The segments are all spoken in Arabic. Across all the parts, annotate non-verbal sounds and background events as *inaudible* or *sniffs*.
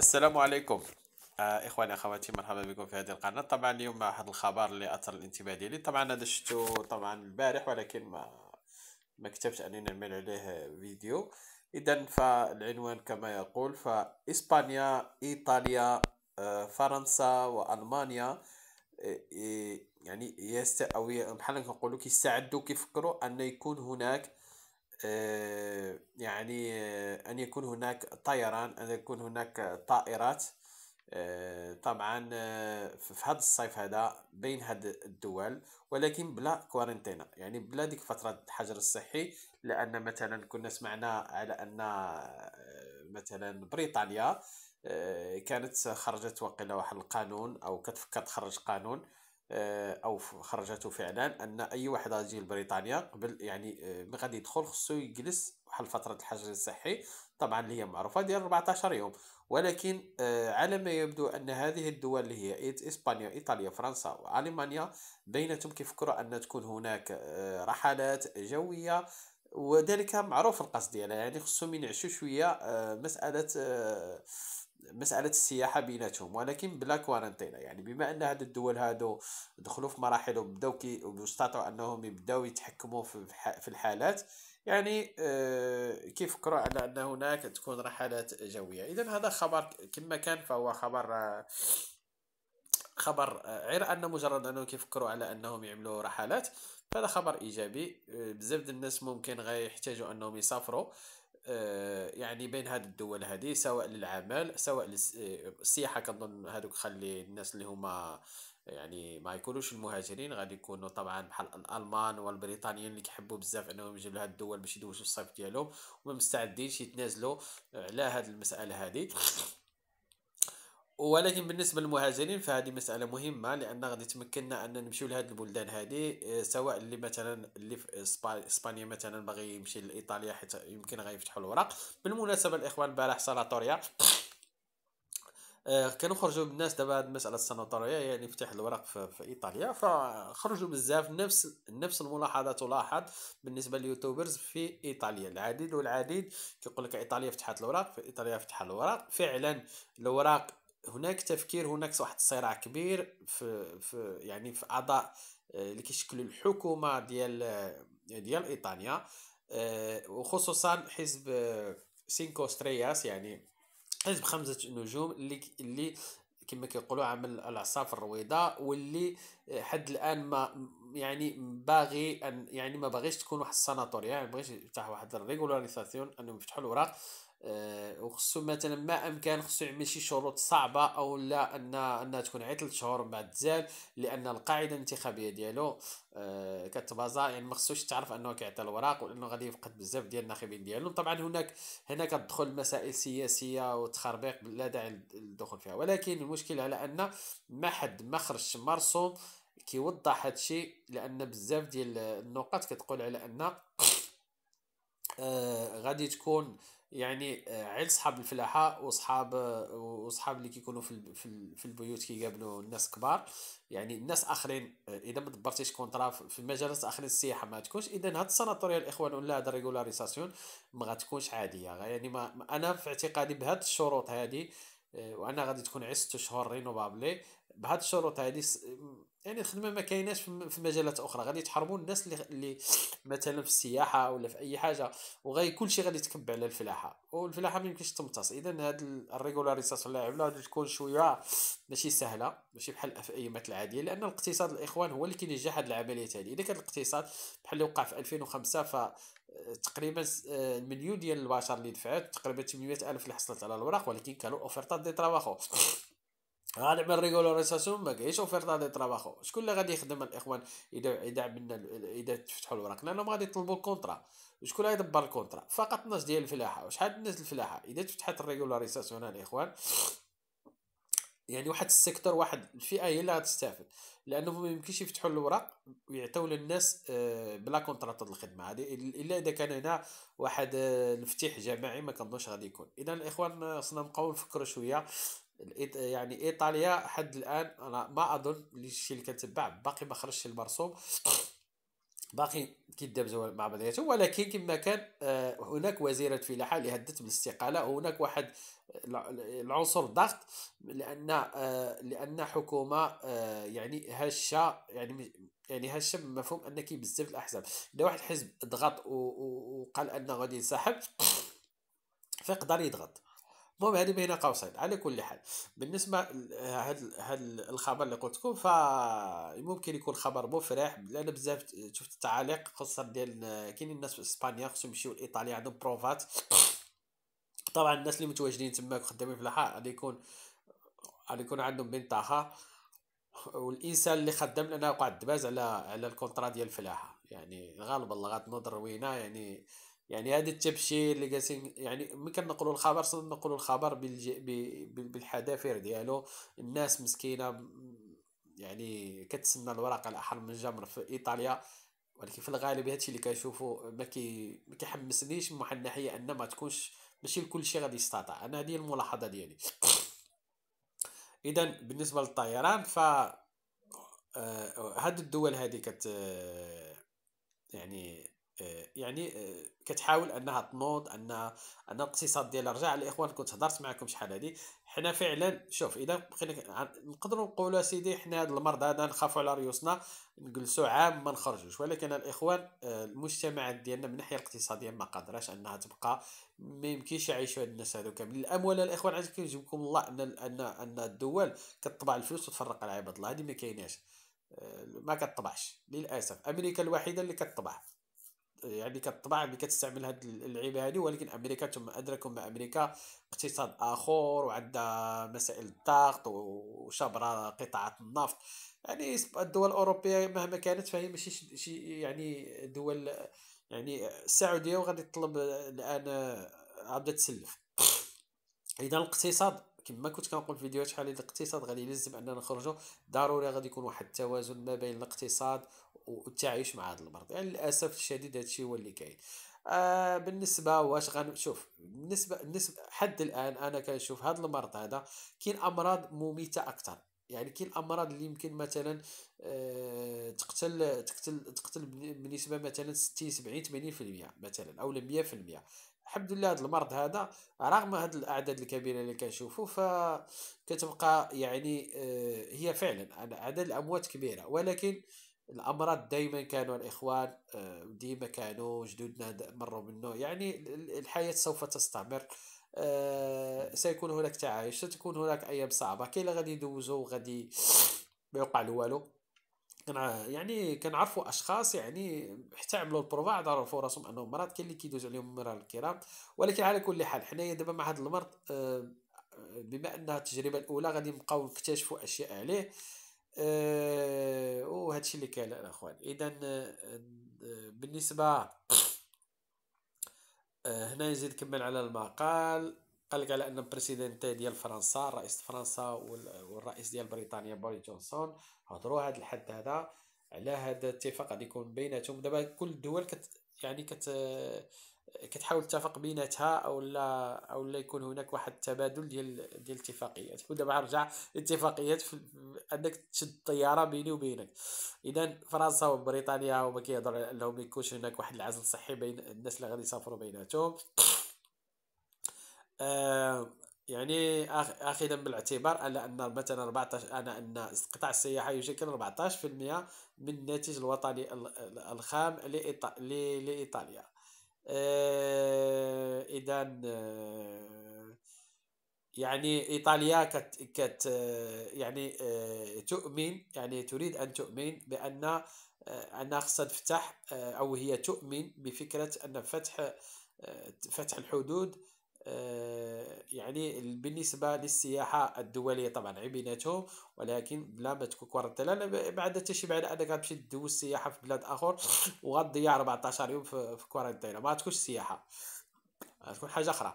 السلام عليكم آه اخواني اخواتي مرحبا بكم في هذه القناه طبعا اليوم مع واحد الخبر اللي اثر الانتباه ديالي طبعا هذا شفتو طبعا البارح ولكن ما ما كتبت اني نعمل عليه فيديو اذا فالعنوان كما يقول فاسبانيا ايطاليا آه، فرنسا والمانيا آه، يعني يست او بحال كنقولوا كيستعدوا كيفكروا ان يكون هناك آه، يعني آه، أن يكون هناك طيران أن يكون هناك طائرات آه، طبعا في هذا الصيف هذا بين هاد الدول ولكن بلا كوارنتينا يعني بلا ديك فترة الحجر الصحي لأن مثلا كنا سمعنا على أن مثلا بريطانيا كانت خرجت وقيلا واحد القانون أو كتفكر تخرج قانون آه، او خرجته فعلا ان اي واحد غادي يجي لبريطانيا قبل يعني آه، ملي غادي يدخل خصو يجلس واحد فتره الحجر الصحي طبعا اللي هي معروفه ديال 14 يوم ولكن آه، على ما يبدو ان هذه الدول اللي هي اسبانيا ايطاليا فرنسا والمانيا بيناتهم كيفكروا ان تكون هناك رحلات جويه وذلك معروف القصد ديالها يعني خصهم ينعشوا شويه مساله مساله السياحه بيناتهم ولكن بلا كوارنتينا يعني بما ان هاد الدول هادو دخلوا في مراحل وبداو كي واستطاعوا انهم يبداو يتحكموا في في الحالات يعني آه، كيفكروا على ان هناك تكون رحلات جويه اذا هذا خبر كما كان فهو خبر آه، خبر آه، غير ان مجرد انهم كيفكروا على انهم يعملوا رحلات فهذا خبر ايجابي بزاف الناس ممكن غيحتاجوا انهم يسافروا آه، يعني بين هذه الدول هذه سواء للعمل سواء للسياحه آه، كنظن هذوك خلي الناس اللي هما يعني ما يكونوش المهاجرين غادي يكونوا طبعا بحال الالمان والبريطانيين اللي كيحبوا بزاف انهم يجيو لهاد الدول باش يدوزوا الصيف ديالهم وما مستعدينش يتنازلوا على هاد المساله هذه ولكن بالنسبه للمهاجرين فهذه مساله مهمه لان غادي تمكننا ان نمشيو لهاد البلدان هذه آه، سواء اللي مثلا اللي في اسبانيا مثلا باغي يمشي لايطاليا حيت يمكن غيفتحوا الوراق بالمناسبه الاخوان البارح سالاتوريا آه، كانوا خرجوا بالناس دابا هاد المساله السناطوريا يعني فتح الوراق في, في ايطاليا فخرجوا بزاف نفس نفس الملاحظه تلاحظ بالنسبه لليوتيوبرز في ايطاليا العديد والعديد كيقول لك ايطاليا فتحت الوراق في ايطاليا فتحت الوراق فعلا الوراق هناك تفكير هناك واحد الصراع كبير في, في يعني في اعضاء آه، اللي كيشكلوا الحكومه ديال آه، ديال ايطاليا آه، وخصوصا حزب سينكو سترياس يعني حزب خمسه نجوم اللي اللي كما كيقولوا عمل العصا الرويضه واللي حد الان ما يعني باغي ان يعني ما باغيش تكون واحد السناتوريا يعني ما بغيش يفتح واحد الريغولاريزاسيون انهم يفتحوا الاوراق آه، وخصو مثلا ما امكن خصو يعمل شي شروط صعبه او لا ان انها تكون عيط ثلاث شهور من بعد تزال لان القاعده الانتخابيه ديالو آه كتبازا يعني ما خصوش تعرف انه كيعطي الوراق ولانه غادي يفقد بزاف ديال الناخبين ديالو طبعا هناك هنا كتدخل مسائل سياسيه وتخربيق لا داعي للدخول فيها ولكن المشكل على ان ما حد ما خرجش مرسوم كيوضح الشيء لان بزاف ديال النقط كتقول على ان آه غادي تكون يعني آه، عيل صحاب الفلاحه وصحاب وصحاب اللي كيكونوا في في البيوت كيقابلوا الناس كبار يعني الناس اخرين آه، اذا ما دبرتيش كونترا في مجالات اخرين السياحه ما تكونش اذا هاد السناتوريا الاخوان ولا هاد الريغولاريزاسيون ما غتكونش عاديه يعني ما انا في اعتقادي بهاد الشروط هادي آه، وانها غادي تكون ست شهور رينوفابلي بهاد الشروط هادي يعني الخدمه ما كايناش في مجالات اخرى غادي تحرموا الناس اللي اللي *sniffs* مثلا في السياحه ولا في اي حاجه وغادي كلشي غادي تكب على الفلاحه والفلاحه ما يمكنش تمتص اذا هاد الريغولاريزاسيون اللاعب غادي تكون شويه ماشي سهله ماشي بحال في اي مثل لان الاقتصاد الاخوان هو اللي كينجح هاد العمليه هادي اذا كان الاقتصاد بحال اللي وقع في 2005 ف تقريبا المليون آه، ديال البشر اللي دفعت تقريبا 800 الف اللي حصلت على الوراق ولكن كانوا اوفرتات دي غادي *laughs* غنعمل ريغولوريزاسيون ما كاينش اوفيرتا دي ترافاخو شكون اللي غادي يخدم الاخوان اذا اذا عملنا اذا تفتحوا الوراق لانهم غادي يطلبوا الكونترا وشكون اللي غيدبر الكونترا فقط الناس ديال الفلاحه وشحال الناس الفلاحه اذا تفتحت الريغولاريزاسيون الاخوان يعني واحد السيكتور واحد الفئه هي اللي غتستافد لانه ما يمكنش يفتحوا الاوراق ويعطيو للناس آه، بلا كونترات الخدمه هذه الا اذا كان هنا واحد الفتيح آه، جماعي ما كنظنش غادي يكون اذا الاخوان آه، خصنا نبقاو نفكروا شويه يعني ايطاليا حد الان انا ما اظن الشيء اللي كنتبع باقي ما خرجش المرسوم باقي كيتدابز مع بعضياتهم ولكن كما كان آه، هناك وزيره فلاحه اللي هدت بالاستقاله وهناك واحد العنصر ضغط لان آه، لان حكومه آه، يعني هشه يعني يعني هشه بمفهوم ان كاين بزاف الاحزاب الا واحد الحزب ضغط وقال انه غادي ينسحب فيقدر يضغط المهم هذه بين قوسين على كل حال بالنسبه هذا الخبر اللي قلت لكم فممكن يكون خبر مفرح لان بزاف شفت التعاليق خصوصا ديال كاينين الناس في اسبانيا خصهم يمشيو لايطاليا عندهم بروفات طبعا الناس اللي متواجدين تماك خدامين في الحق غادي يكون غادي يكون عندهم بنطاقه والانسان اللي خدام لنا وقع الدباز على على الكونترا ديال الفلاحه يعني غالبا الله غتنوض روينه يعني يعني هذا التبشير اللي جالسين يعني ملي كنقولوا الخبر صدق نقولوا الخبر بالج... بالحذافير ديالو الناس مسكينه يعني كتسنى الورقه الاحر من الجمر في ايطاليا ولكن في الغالب هادشي اللي كنشوفو ما كي ما كيحمسنيش من واحد الناحيه ان ما تكونش ماشي كل شيء غادي يستطاع انا هذه الملاحظه ديالي *coughs* اذا بالنسبه للطيران ف آه، هاد الدول هذه كت آه، يعني يعني آه، كتحاول انها تنوض انها ان الاقتصاد ديالها رجع الاخوان كنت هضرت معكم شحال هادي حنا فعلا شوف اذا بقينا نقدروا نقولوا سيدي حنا هذا المرض هذا نخافوا على ريوسنا نجلسوا عام ما نخرجوش ولكن الاخوان آه، المجتمعات ديالنا من الناحيه الاقتصاديه ما قادراش انها تبقى ما يمكنش يعيشوا هاد الناس هادو كاملين الاموال الاخوان عاد كيجيبكم الله ان ان ان الدول كتطبع الفلوس وتفرق على عباد الله هذه ما كايناش آه، ما كتطبعش للاسف امريكا الوحيده اللي كتطبع يعني كطبع ملي كتستعمل هاد اللعيبه هادي ولكن امريكا ثم ادركم امريكا اقتصاد اخر وعندها مسائل الضغط وشبره قطاعات النفط يعني الدول الاوروبيه مهما كانت فهي ماشي شي يعني دول يعني السعوديه وغادي تطلب الان عبد آه، تسلف اذا الاقتصاد كما كنت كنقول في فيديوهات شحال الاقتصاد غادي يلزم اننا نخرجوا ضروري غادي يكون واحد التوازن ما بين الاقتصاد والتعايش مع هذا المرض يعني للاسف الشديد هذا الشيء هو اللي كاين آه بالنسبه واش غنشوف بالنسبه بالنسبه حد الان انا كنشوف هذا المرض هذا كاين امراض مميته اكثر يعني كاين الامراض اللي يمكن مثلا أه تقتل تقتل تقتل بنسبه مثلا 60 70 80% مثلا او 100% الحمد لله هذا المرض هذا رغم هذا الاعداد الكبيره اللي كنشوفوا فكتبقى يعني آه، هي فعلا اعداد الاموات كبيره ولكن الامراض دائما كانوا الاخوان آه، ديما كانوا جدودنا مروا منه يعني الحياه سوف تستمر آه، سيكون هناك تعايش ستكون هناك ايام صعبه كاين غادي يدوزو غادي ما يوقع له والو يعني كنعرفوا اشخاص يعني حتى عملوا البروفا عرفوا راسهم انهم مرض كاين اللي كيدوز عليهم مرار الكرام ولكن على كل حال حنايا دابا مع هذا المرض آه، بما انها التجربه الاولى غادي نبقاو نكتشفوا اشياء عليه أه وهذا الشيء اللي كاين الاخوان اذا آه، بالنسبه آه، هنا يزيد كمل على المقال قال على ان البريسيدنت ديال فرنسا رئيس فرنسا والرئيس ديال بريطانيا بوري جونسون هضروا هذا الحد هذا على هذا الاتفاق غادي يكون بيناتهم دابا كل الدول كت يعني كت كتحاول تتفق بيناتها او لا او لا يكون هناك واحد التبادل ديال ديال الاتفاقيات ودابا رجع الاتفاقيات انك تشد الطياره بيني وبينك اذا فرنسا وبريطانيا هما كيهضروا على انهم ما يكونش هناك واحد العزل صحي بين الناس اللي غادي يسافروا بيناتهم آه، يعني اخذا بالاعتبار على ان مثلا 14 انا ان قطاع السياحه يشكل 14% من الناتج الوطني الخام لايطاليا آه، اذا آه، يعني ايطاليا كت كت يعني تؤمن يعني تريد ان تؤمن بان انها خصها تفتح او هي تؤمن بفكره ان فتح فتح الحدود آه، يعني بالنسبة للسياحة الدولية طبعا عيبيناتهم ولكن بلا ما تكون كرة الدلالة بعد حتى شي بعد انك غتمشي دوز سياحة في بلاد اخر وغتضيع 14 يوم في كرة الدلالة ما تكونش سياحة تكون حاجة اخرى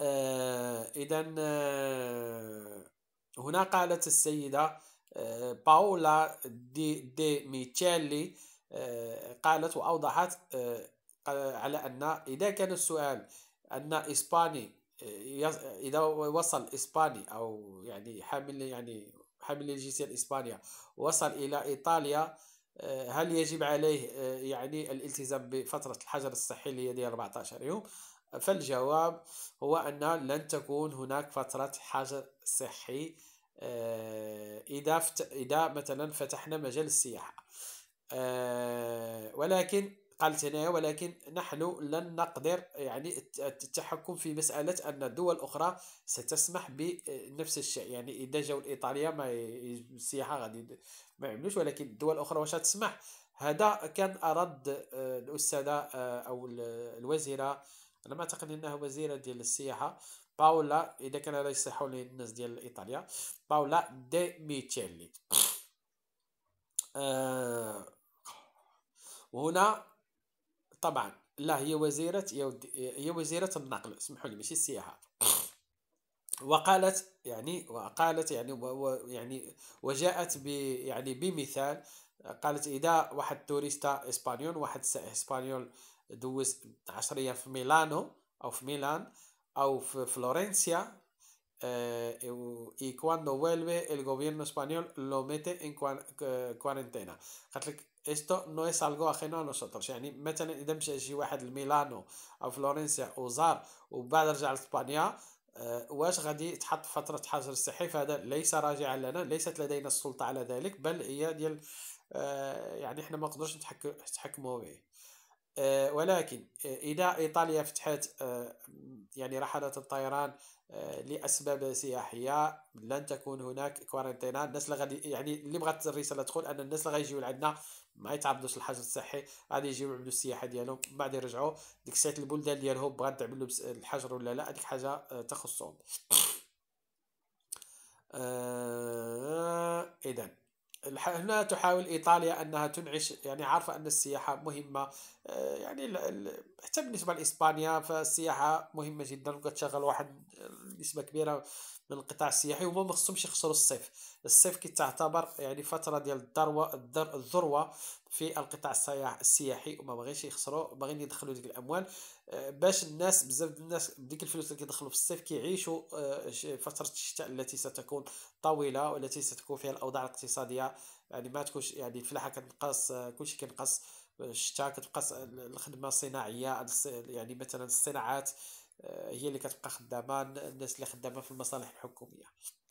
آه، اذا آه، هنا قالت السيدة باولا دي, دي ميتشيلي قالت واوضحت آه، على أن إذا كان السؤال أن إسباني آه، إذا وصل إسباني أو يعني حامل يعني حامل الجنسية الإسبانية وصل إلى إيطاليا آه، هل يجب عليه يعني الالتزام بفترة الحجر الصحي اللي هي 14 يوم فالجواب هو أن لن تكون هناك فترة حجر صحي إذا إذا مثلا فتحنا مجال السياحة ولكن قالت هنايا ولكن نحن لن نقدر يعني التحكم في مساله ان دول اخرى ستسمح بنفس الشيء يعني اذا جاو لايطاليا ما السياحه غادي ما يعملوش ولكن الدول الاخرى واش تسمح هذا كان ارد آه، الاستاذه آه، او الوزيره انا ما اعتقد انها وزيره ديال السياحه باولا اذا كان هذا يصحوا للناس الناس ديال ايطاليا باولا دي ميتشيلي *coughs* أه وهنا طبعا لا هي وزيرة هي وزيرة النقل اسمحوا لي ماشي السياحة وقالت يعني وقالت يعني يعني وجاءت ب يعني بمثال قالت اذا واحد توريستا اسبانيول واحد سائح اسبانيول دوز عشرية ايام في ميلانو او في ميلان او في فلورنسيا اي آه، كواندو vuelve el اسبانيول لو ميتي ان كوارنتينا قالت لك esto no es algo ajeno a nosotros يعني مثلا اذا مشى شي واحد لميلانو او فلورنسيا وزار وبعد رجع لاسبانيا واش غادي تحط فتره حجر صحي فهذا ليس راجعا لنا ليست لدينا السلطه على ذلك بل هي ديال يعني احنا ما نتحكمو نتحكموا به ولكن اذا ايطاليا فتحت يعني رحلات الطيران لاسباب سياحيه لن تكون هناك كوارنتينا الناس اللي غادي يعني اللي بغات الرساله تقول ان الناس اللي غايجيو لعندنا ما يتعرضوش للحجر الصحي غادي يجيو يعملوا السياحه ديالهم بعد يرجعوا ديك ساعه البلدان ديالهم بغات تعمل لهم الحجر ولا لا هذيك حاجه آه، تخصهم *coughs* آه اذا هنا تحاول ايطاليا انها تنعش يعني عارفه ان السياحه مهمه آه، يعني حتى بالنسبه لاسبانيا فالسياحه مهمه جدا وكتشغل واحد نسبه كبيره من القطاع السياحي وما مخصهمش يخسروا الصيف الصيف كتعتبر يعني فتره ديال الذروه الذروه في القطاع السياحي وما بغيش يخسروا باغيين يدخلوا ديك الاموال آه، باش الناس بزاف ديال الناس بديك الفلوس اللي كيدخلوا في الصيف كيعيشوا آه، فتره الشتاء التي ستكون طويله والتي ستكون فيها الاوضاع الاقتصاديه يعني ما تكونش يعني الفلاحه كتنقص آه، كلشي كينقص الشتاء كتبقى الخدمه الصناعيه يعني مثلا الصناعات هي اللي كتبقى خدامه الناس اللي خدامه في المصالح الحكوميه *coughs*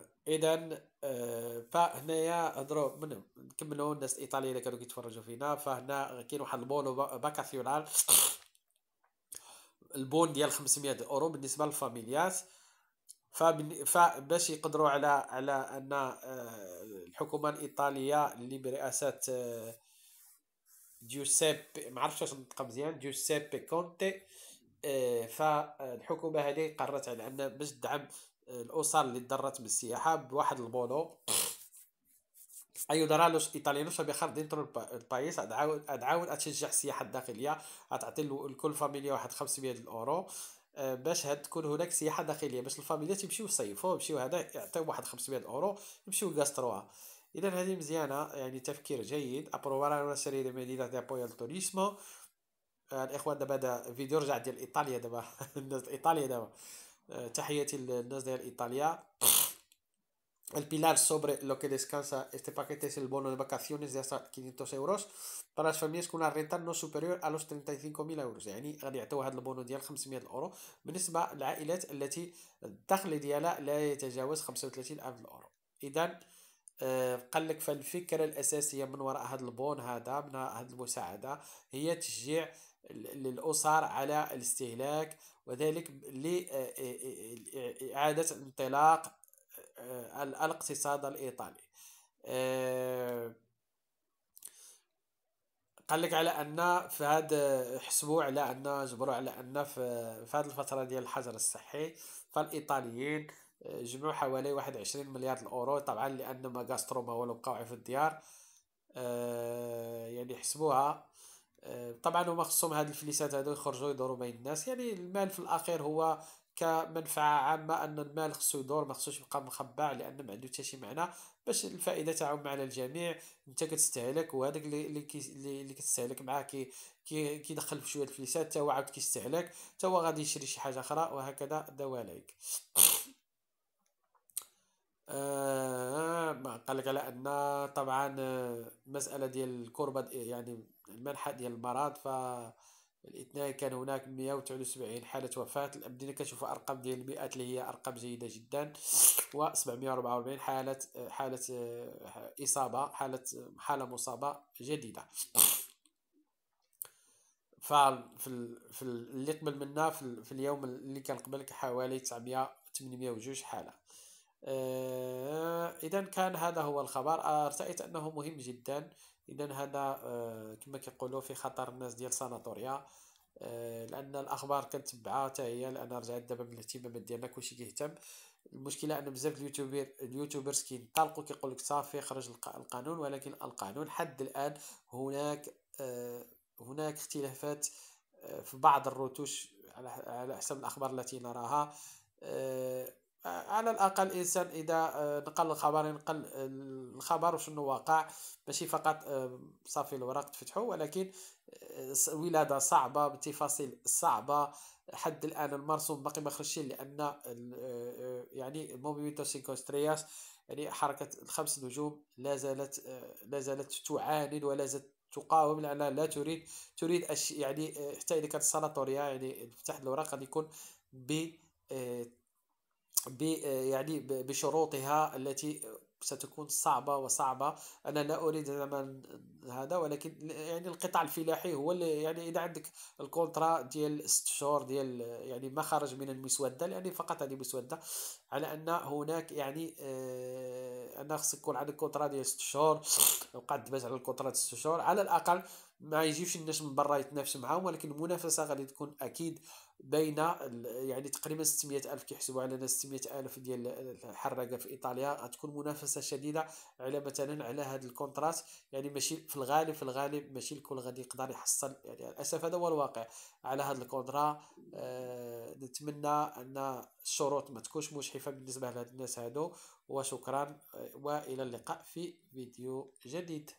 آه اذا آه، فهنايا هضروا من نكملوا الناس الايطاليين اللي كانوا كيتفرجوا فينا فهنا كاين واحد البون باكاسيونال *coughs* البون ديال 500 اورو بالنسبه للفاميليات فباش يقدروا على على ان آه، الحكومه الايطاليه اللي برئاسه آه، جوسيب ما عرفتش واش نطق مزيان جوسيب كونتي فالحكومه هذه قررت على ان باش تدعم الاسر اللي تضرت بالسياحه بواحد البولو اي دراهم الايطاليين شباب خارجين دينترو البايس ادعاون ادعاون تشجع السياحه الداخليه غتعطي لكل فاميليا واحد 500 الاورو آه، باش هاد تكون هناك سياحه داخليه باش الفاميليا تمشيو يصيفو يمشيو هذا يعطيو واحد 500 اورو يمشيو يكاستروها اذا هذه مزيانه يعني تفكير جيد ابروفار انا سيري دي ميديدا دي ابويا التوريسمو آه، الاخوان دابا هذا فيديو رجع ديال ايطاليا دابا *laughs* الناس ايطاليا دابا Eh, تحياتي للناس ديال ايطاليا البيلار pilar sobre lo que descansa este paquete es el bono de vacaciones de hasta 500 euros para las familias con una renta no superior a los 35000 euros يعني غادي يعطيو هذا البونو ديال 500 اورو بالنسبه للعائلات التي الدخل ديالها لا يتجاوز 35000 اورو اذا قال لك فالفكره الاساسيه من وراء هذا البون هذا من هذه المساعده هي تشجيع للأسر على الاستهلاك وذلك لإعادة انطلاق الاقتصاد الإيطالي قال لك على ان في هذا حسبوا على ان جبروا على ان في, في هذه الفتره ديال الحجر الصحي فالايطاليين جمعوا حوالي 21 مليار الاورو طبعا لان ما غاسترو ما والو في الديار يعني حسبوها طبعا هما خصهم هاد الفليسات هادو يخرجوا يدوروا بين الناس يعني المال في الاخير هو كمنفعه عامه ان المال خصو يدور ما خصوش يبقى مخبع لان ما عنده حتى شي معنى باش الفائده تعم على الجميع انت كتستهلك وهذاك اللي اللي اللي كتستهلك معاه كي كيدخل في شويه الفليسات حتى هو عاود كيستهلك حتى هو غادي يشري شي حاجه اخرى وهكذا دواليك *coughs* آه قال لك على ان طبعا المساله آه، ديال الكربه يعني المنحة ديال المرض ف الاثنين كان هناك 179 حالة وفاة بدينا كنشوفوا أرقام ديال المئات اللي هي أرقام جيدة جدا و 744 حالة حالة آه، إصابة حالة حالة مصابة جديدة ففي ال... في اللي قبل منا في, في اليوم اللي كان قبل حوالي 900 802 حالة آه، إذا كان هذا هو الخبر أرتأيت آه، أنه مهم جدا اذا هذا آه، كما كيقولوا في خطر الناس ديال ساناتوريا آه، لان الاخبار كنتبعها حتى هي لان رجعت دابا من الاهتمامات ديالنا كلشي كيهتم المشكله ان بزاف اليوتيوبر اليوتيوبرز كينطلقوا كيقول لك صافي خرج القانون ولكن القانون حد الان هناك آه، هناك اختلافات في بعض الرتوش على حسب الاخبار التي نراها آه، على الاقل الانسان اذا آه، نقل الخبر ينقل الخبر وشنو واقع ماشي فقط آه، صافي الوراق تفتحوا ولكن ولاده صعبه بتفاصيل صعبه حد الان المرسوم باقي ما خرجش لان يعني موميوتو سينكوسترياس يعني حركه الخمس نجوم لا زالت لا زالت تعاند ولا زالت تقاوم لانها لا تريد تريد أش يعني حتى اذا كانت السناتوريا يعني تفتح الورق غادي يكون ب يعني بشروطها التي ستكون صعبة وصعبة أنا لا أريد زعما هذا ولكن يعني القطاع الفلاحي هو اللي يعني إذا عندك الكونترا ديال ست شهور ديال يعني ما خرج من المسودة يعني فقط هذه مسودة على ان هناك يعني آه انا خصك يكون عندك كونترا ديال 6 شهور او دباس على الكونترا 6 شهور على الاقل ما يجيبش الناس من برا يتنافس معاهم ولكن المنافسه غادي تكون اكيد بين يعني تقريبا 600 الف كيحسبوا ناس 600 الف ديال الحراقه في ايطاليا غتكون منافسه شديده على مثلا على هذا الكونترات يعني ماشي في الغالب في الغالب ماشي الكل غادي يقدر يحصل يعني للاسف هذا هو الواقع على هذا الكونترا آه نتمنى ان الشروط ما تكونش مشحفه الاتفاق بالنسبه لهاد الناس هادو وشكرا والى اللقاء في فيديو جديد